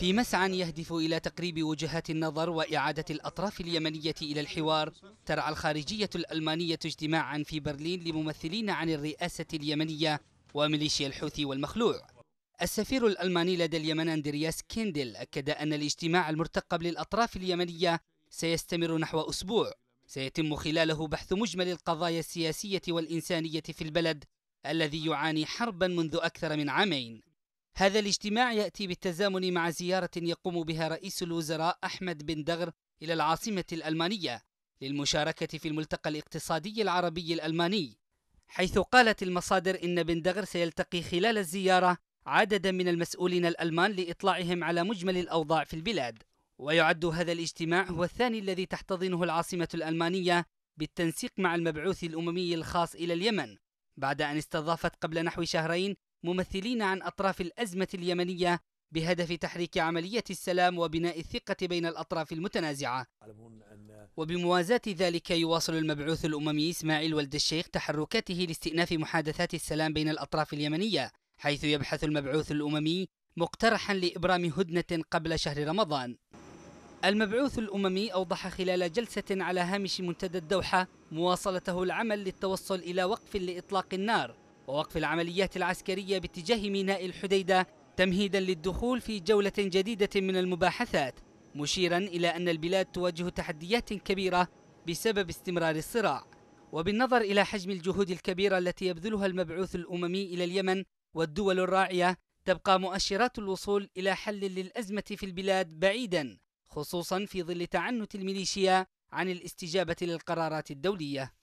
في مسعى يهدف إلى تقريب وجهات النظر وإعادة الأطراف اليمنية إلى الحوار ترعى الخارجية الألمانية اجتماعا في برلين لممثلين عن الرئاسة اليمنية وميليشيا الحوثي والمخلوع السفير الألماني لدى اليمن أندرياس كيندل أكد أن الاجتماع المرتقب للأطراف اليمنية سيستمر نحو أسبوع سيتم خلاله بحث مجمل القضايا السياسية والإنسانية في البلد الذي يعاني حربا منذ أكثر من عامين هذا الاجتماع يأتي بالتزامن مع زيارة يقوم بها رئيس الوزراء أحمد بن دغر إلى العاصمة الألمانية للمشاركة في الملتقى الاقتصادي العربي الألماني حيث قالت المصادر إن بن دغر سيلتقي خلال الزيارة عددا من المسؤولين الألمان لإطلاعهم على مجمل الأوضاع في البلاد ويعد هذا الاجتماع هو الثاني الذي تحتضنه العاصمة الألمانية بالتنسيق مع المبعوث الأممي الخاص إلى اليمن بعد أن استضافت قبل نحو شهرين ممثلين عن أطراف الأزمة اليمنية بهدف تحريك عملية السلام وبناء الثقة بين الأطراف المتنازعة وبموازاة ذلك يواصل المبعوث الأممي إسماعيل ولد الشيخ تحركاته لاستئناف محادثات السلام بين الأطراف اليمنية حيث يبحث المبعوث الأممي مقترحا لإبرام هدنة قبل شهر رمضان المبعوث الأممي أوضح خلال جلسة على هامش منتدى الدوحة مواصلته العمل للتوصل إلى وقف لإطلاق النار ووقف العمليات العسكرية باتجاه ميناء الحديدة تمهيدا للدخول في جولة جديدة من المباحثات مشيرا إلى أن البلاد تواجه تحديات كبيرة بسبب استمرار الصراع وبالنظر إلى حجم الجهود الكبيرة التي يبذلها المبعوث الأممي إلى اليمن والدول الراعية تبقى مؤشرات الوصول إلى حل للأزمة في البلاد بعيدا خصوصا في ظل تعنت الميليشيا عن الاستجابة للقرارات الدولية